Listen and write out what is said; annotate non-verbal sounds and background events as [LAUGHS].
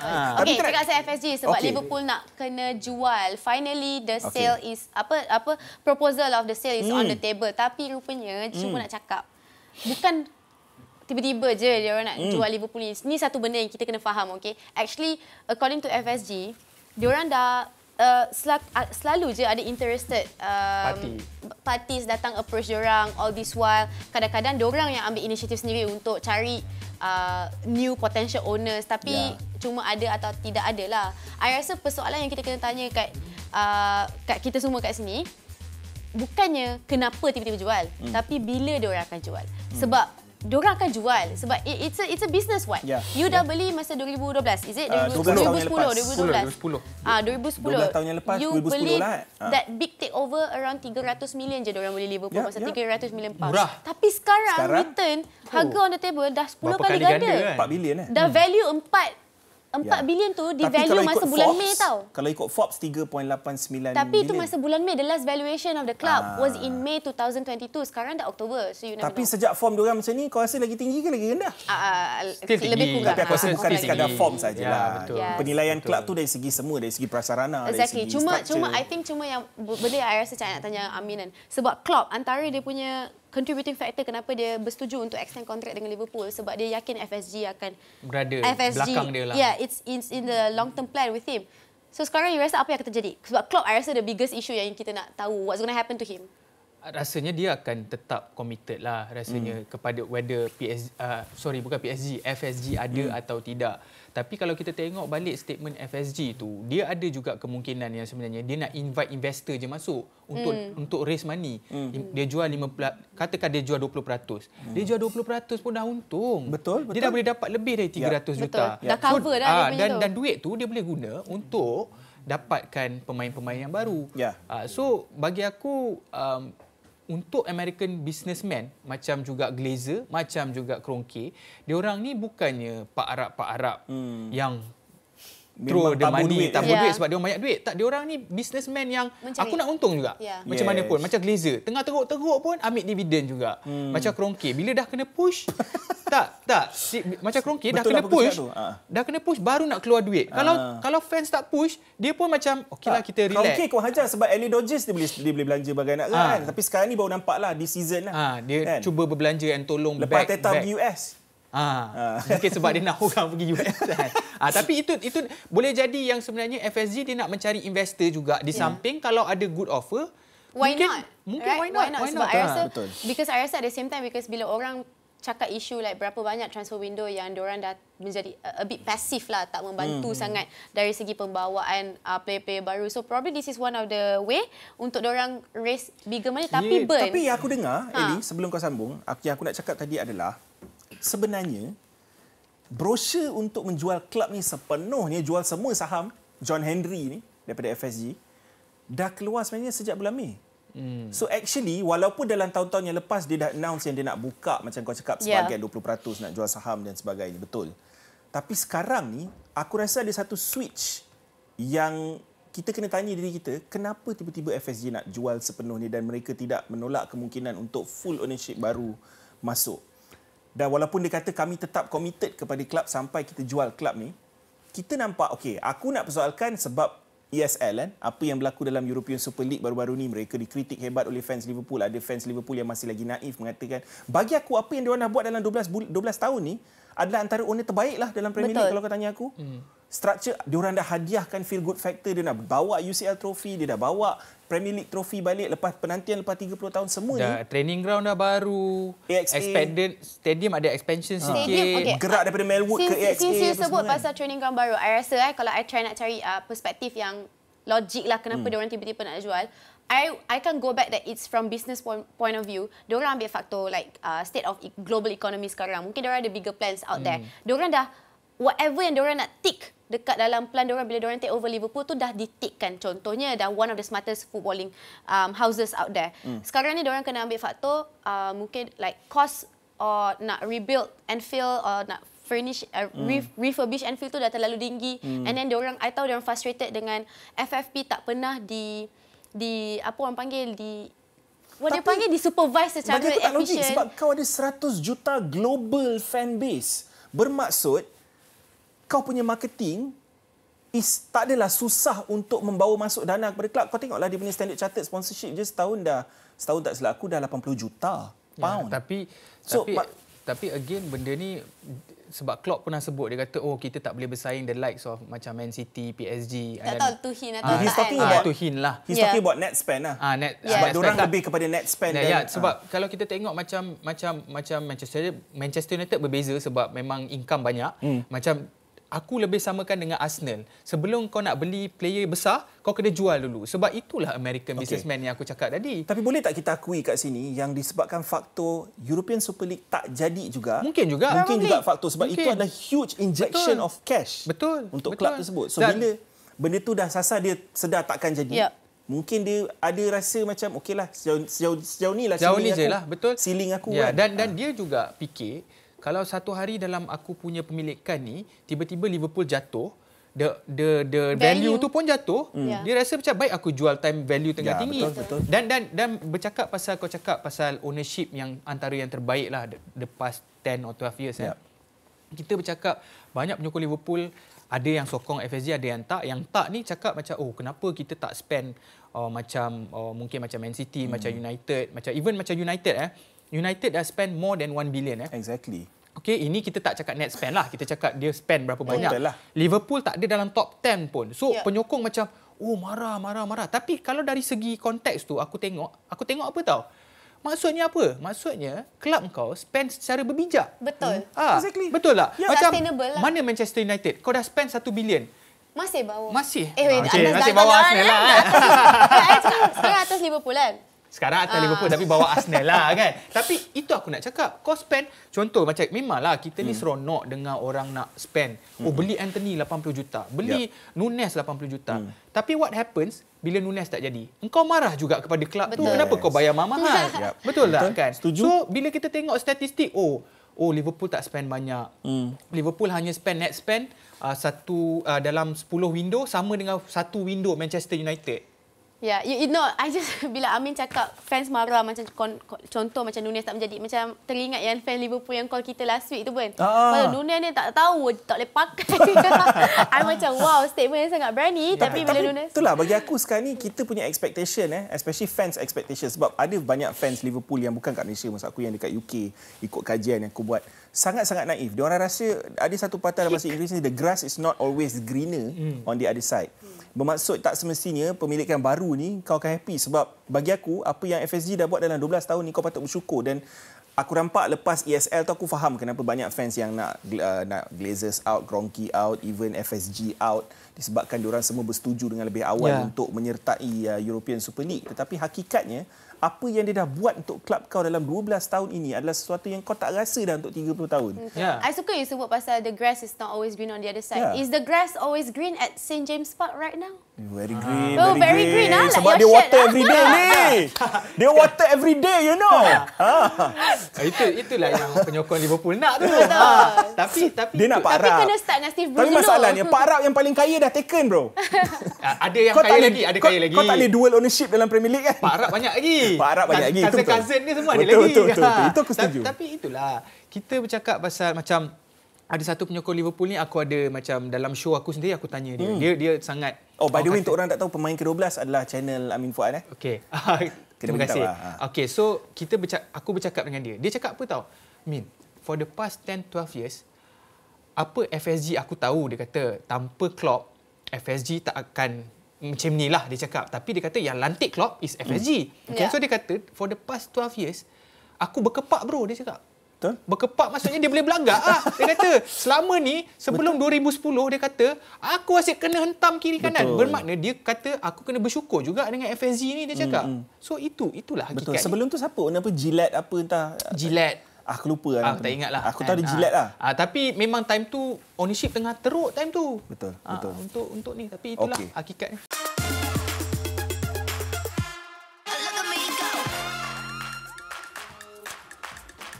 Ha. Okay, ah. cakap saya FSG sebab okay. Liverpool nak kena jual. Finally, the sale okay. is apa apa proposal of the sale is mm. on the hmm. table. Tapi rupanya mm. cuma nak cakap bukan tiba-tiba je dia orang nak mm. jual Liverpool ni. Ini satu benda yang kita kena faham, okay? Actually, according to FSG, dia orang dah uh, sel- uh, selalu je ada interested um, Party. parties datang approach dia orang all this while. Kadang-kadang dia orang yang ambil inisiatif sendiri untuk cari uh, new potential owners tapi yeah. cuma ada atau tidak ada lah. I rasa persoalan yang kita kena tanya kat uh, kat kita semua kat sini bukannya kenapa tiba-tiba jual hmm. tapi bila dia orang akan jual. Hmm. Sebab orang akan jual sebab it, it's a, it's a business one. Yeah. You ya. dah beli masa 2012, is it? 2010, uh, 2010, 2010, 2010. 2010. Ah 2010. 2010 ah, tahun yang lepas, you 2010 lah. Eh. Ah. That big takeover around 300 million je orang beli Liverpool yeah, masa yeah. 300 million pound. Murah. Tapi sekarang, sekarang? return oh. harga on the table dah 10 Berapa kali, ganda. ganda kan? 4 bilion eh. Dah hmm. value 4 4 yeah. bilion tu di value masa bulan Mei tau. Kalau ikut Forbes 3.89 Tapi bilion. Tapi itu masa bulan Mei the last valuation of the club ah. was in May 2022. Sekarang dah Oktober. So you Tapi know. sejak form diorang macam ni kau rasa lagi tinggi ke lagi rendah? Ah, ah, ah lebih kurang. Tapi aku rasa ah, bukan sekadar form sajalah. Yeah, betul. Yes. Penilaian kelab tu dari segi semua dari segi prasarana exactly. dari segi cuma structure. cuma I think cuma yang benda yang I rasa saya nak tanya Aminan sebab Klopp antara dia punya contributing factor kenapa dia bersetuju untuk extend contract dengan Liverpool sebab dia yakin FSG akan berada FSG, belakang dia lah. Yeah, it's in, in the long term plan with him. So sekarang you rasa apa yang akan terjadi? Sebab Klopp I rasa the biggest issue yang kita nak tahu what's going to happen to him rasanya dia akan tetap committed lah rasanya hmm. kepada whether PSG uh, sorry bukan PSG FSG ada hmm. atau tidak tapi kalau kita tengok balik statement FSG tu dia ada juga kemungkinan yang sebenarnya dia nak invite investor je masuk untuk hmm. untuk raise money hmm. dia jual 50 katakan dia jual 20% hmm. dia jual 20% pun dah untung betul, betul dia dah boleh dapat lebih dari 300 ya. juta ya. dah cover dah so, ah, dan dan duit tu dia boleh guna untuk dapatkan pemain-pemain yang baru ya. uh, so bagi aku um, untuk American businessman macam juga Glazer, macam juga Kroenke, dia orang ni bukannya Pak Arab-Pak Arab, Pak Arab hmm. yang through the money duit. tambah yeah. duit sebab dia banyak duit tak dia orang ni businessman yang Mencari. aku nak untung juga yeah. macam yes. mana pun macam glazer tengah teruk-teruk pun ambil dividen juga hmm. macam kerongke bila dah kena push [LAUGHS] tak tak si, macam kerongke dah kena lah push ha. dah kena push baru nak keluar duit ha. kalau kalau fans tak push dia pun macam okey lah ah. kita relax kerongke kau hajar sebab Ellie Dodges dia boleh dia boleh belanja bagai nak ha. kan tapi sekarang ni baru nampaklah di season lah ha. dia kan? cuba berbelanja and tolong lepas back lepas tetap back. US Ah, ah. Mungkin sebab dia nak [LAUGHS] orang pergi US kan. ah, tapi itu itu boleh jadi yang sebenarnya FSG dia nak mencari investor juga di ya. samping kalau ada good offer. Why mungkin, not? Mungkin right? why not? Why not? Why sebab not? I ah, rasa, betul. because I rasa at the same time because bila orang cakap isu like berapa banyak transfer window yang diorang dah menjadi a bit passive lah tak membantu hmm. sangat dari segi pembawaan uh, ah, player-player baru so probably this is one of the way untuk diorang raise bigger money yeah. tapi burn tapi yang aku dengar ha. Eli sebelum kau sambung aku, yang aku nak cakap tadi adalah sebenarnya brosur untuk menjual klub ni sepenuhnya jual semua saham John Henry ni daripada FSG dah keluar sebenarnya sejak bulan Mei. Hmm. So actually walaupun dalam tahun-tahun yang lepas dia dah announce yang dia nak buka macam kau cakap ya. sebagai yeah. 20% nak jual saham dan sebagainya betul. Tapi sekarang ni aku rasa ada satu switch yang kita kena tanya diri kita kenapa tiba-tiba FSG nak jual sepenuhnya dan mereka tidak menolak kemungkinan untuk full ownership baru masuk dan walaupun dia kata kami tetap committed kepada klub sampai kita jual klub ni kita nampak okey aku nak persoalkan sebab ESL kan eh, apa yang berlaku dalam European Super League baru-baru ni mereka dikritik hebat oleh fans Liverpool ada fans Liverpool yang masih lagi naif mengatakan bagi aku apa yang dia orang dah buat dalam 12 12 tahun ni adalah antara owner terbaiklah dalam Premier League kalau kau tanya aku hmm structure diorang dah hadiahkan feel good factor dia dah bawa UCL trophy dia dah bawa Premier League trophy balik lepas penantian lepas 30 tahun semua dah, ni training ground dah baru AXA. expanded stadium ada expansion ha. sikit okay. gerak daripada Melwood ke AXA since you sebut semua kan? pasal training ground baru I rasa eh, kalau I try nak cari uh, perspektif yang logik lah kenapa hmm. diorang tiba-tiba nak jual I I can go back that it's from business point, point of view. Diorang ambil faktor like uh, state of e, global economy sekarang. Mungkin diorang ada bigger plans out hmm. there. Diorang dah whatever yang diorang nak tick dekat dalam plan diorang bila diorang take over Liverpool tu dah ditikkan contohnya dan one of the smartest footballing um, houses out there. Mm. Sekarang ni diorang kena ambil faktor uh, mungkin like cost or nak rebuild and fill or nak furnish uh, mm. refurbish and fill tu dah terlalu tinggi mm. and then diorang I tahu diorang frustrated dengan FFP tak pernah di di apa orang panggil di Wah, dia panggil di supervise secara efficient. Bagi sebab kau ada 100 juta global fan base. Bermaksud, kau punya marketing is tak adalah susah untuk membawa masuk dana kepada kelab. Kau tengoklah dia punya standard chartered sponsorship je setahun dah setahun tak silap dah 80 juta ya, pound. Ya, tapi so, tapi ma- tapi again benda ni sebab Klopp pernah sebut dia kata oh kita tak boleh bersaing the likes of macam Man City, PSG. Tak tahu tu hin atau ah, he's tak. Kan? Talking ah, about, tuhin lah. He's yeah. talking ya. about net spend lah. Ah, net, yeah. Sebab orang lah. lebih kepada net spend. Ya, dan, yeah. sebab ah. kalau kita tengok macam macam macam Manchester Manchester United berbeza sebab memang income banyak. Hmm. Macam aku lebih samakan dengan Arsenal. Sebelum kau nak beli player besar, kau kena jual dulu. Sebab itulah American okay. businessman yang aku cakap tadi. Tapi boleh tak kita akui kat sini yang disebabkan faktor European Super League tak jadi juga? Mungkin juga. Mungkin juga ini. faktor sebab Mungkin. itu ada huge injection Betul. of cash. Betul. Untuk Betul. klub tersebut. So Dan, bila benda tu dah sasar dia sedar takkan jadi. Ya. Mungkin dia ada rasa macam okeylah sejauh sejauh, sejauh ni lah sejauh ni je lah betul ceiling aku ya, kan dan dan ha. dia juga fikir kalau satu hari dalam aku punya pemilikan ni tiba-tiba Liverpool jatuh the the the value, value tu pun jatuh mm. yeah. dia ya. rasa macam baik aku jual time value tengah yeah, tinggi betul, betul. dan dan dan bercakap pasal kau cakap pasal ownership yang antara yang terbaik lah the, past 10 or 12 years yeah. eh. Ya. kita bercakap banyak penyokong Liverpool ada yang sokong FSG ada yang tak yang tak ni cakap macam oh kenapa kita tak spend uh, macam uh, mungkin macam Man City mm. macam hmm. United macam even macam United eh United dah spend more than 1 billion. Eh? Exactly. Okay, ini kita tak cakap net spend lah. Kita cakap dia spend berapa yeah. banyak. Lah. Liverpool tak ada dalam top 10 pun. So, yeah. penyokong macam, oh marah, marah, marah. Tapi kalau dari segi konteks tu, aku tengok, aku tengok apa tau? Maksudnya apa? Maksudnya, kelab kau spend secara berbijak. Betul. Hmm. Ah, exactly. Betul tak? Yeah. Macam, lah. mana Manchester United? Kau dah spend 1 billion? Masih bawah. Masih? Eh, ah, okay. masih bawah Arsenal kan? lah. [LAUGHS] Sekarang atas Liverpool kan? Sekarang atas uh. Liverpool tapi bawa Arsenal lah kan. Tapi itu aku nak cakap. Kau spend, contoh macam memanglah kita ni hmm. seronok dengan orang nak spend. Oh, hmm. Oh beli Anthony 80 juta. Beli yep. Ya. Nunes 80 juta. Hmm. Tapi what happens bila Nunes tak jadi? Engkau marah juga kepada kelab tu. Kenapa yes. kau bayar mama mahal yep. Betul tak Betul. kan? Setuju. So bila kita tengok statistik, oh oh Liverpool tak spend banyak. Hmm. Liverpool hanya spend net spend uh, satu uh, dalam 10 window sama dengan satu window Manchester United. Ya, yeah, you, you know, I just [LAUGHS] bila Amin cakap fans marah macam kon, kon, contoh macam Nunes tak menjadi macam teringat yang fans Liverpool yang call kita last week tu pun. Kalau ah. Nunes ni tak tahu tak boleh pakai. [LAUGHS] I macam wow, statement yang sangat berani yeah. tapi, tapi bila Nunes. Itulah bagi aku sekarang ni kita punya expectation eh, especially fans expectation sebab ada banyak fans Liverpool yang bukan kat Malaysia masa aku yang dekat UK ikut kajian yang aku buat sangat-sangat naif. Dia orang rasa ada satu patah dalam bahasa Inggeris ni the grass is not always greener hmm. on the other side. Bermaksud tak semestinya pemilikan baru ni kau akan happy sebab bagi aku apa yang FSG dah buat dalam 12 tahun ni kau patut bersyukur dan aku nampak lepas ESL tu aku faham kenapa banyak fans yang nak uh, nak Glazers out, Gronky out, even FSG out disebabkan orang semua bersetuju dengan lebih awal yeah. untuk menyertai uh, European Super League. Tetapi hakikatnya apa yang dia dah buat untuk klub kau dalam 12 tahun ini adalah sesuatu yang kau tak rasa dah untuk 30 tahun. Mm. Yeah. I suka you sebut pasal the grass is not always green on the other side. Yeah. Is the grass always green at St. James Park right now? Very green, ah. very, oh, very green. green ah, Sebab dia water ah. every day ni. [LAUGHS] Dia water every day, you know. [LAUGHS] Ah. Ah, itu itulah yang penyokong Liverpool nak tu tapi tapi dia nak Pak tapi kena start dengan Steve Bruce tapi masalahnya Pak yang paling kaya dah taken bro [LAUGHS] ah, ada yang kau kaya lagi ada kaya lagi kau, tak boleh dual ownership dalam Premier League kan Pak Rab banyak lagi [LAUGHS] Pak Rab banyak lagi cousin cousin dia semua ada lagi [LAUGHS] itu aku setuju tapi itulah kita bercakap pasal macam ada satu penyokong Liverpool ni aku ada macam dalam show aku sendiri aku tanya dia. Hmm. Dia dia sangat Oh by the way untuk orang tak tahu pemain ke-12 adalah channel Amin Fuad eh. Okey. Terima kasih. Lah. Okey, so kita bercak aku bercakap dengan dia. Dia cakap apa tahu. Min, for the past 10 12 years, apa FSG aku tahu dia kata tanpa Klopp FSG tak akan macam ni lah dia cakap tapi dia kata yang lantik Klopp is FSG mm. okay. yeah. so dia kata for the past 12 years aku berkepak bro dia cakap Betul? Berkepak maksudnya dia boleh belanggar lah. Dia kata selama ni sebelum Betul. 2010 dia kata aku asyik kena hentam kiri kanan. Bermakna dia kata aku kena bersyukur juga dengan FSG ni dia cakap. mm So itu itulah hakikat. Betul. Sebelum tu siapa? Nama apa? jilat apa entah. Gillette. Aku lupa lah. Ah, tak ingat lah. Aku tahu ada ah, jilat lah. Ah, tapi memang time tu ownership tengah teruk time tu. Betul. Ah, betul. untuk untuk ni. Tapi itulah okay. hakikatnya.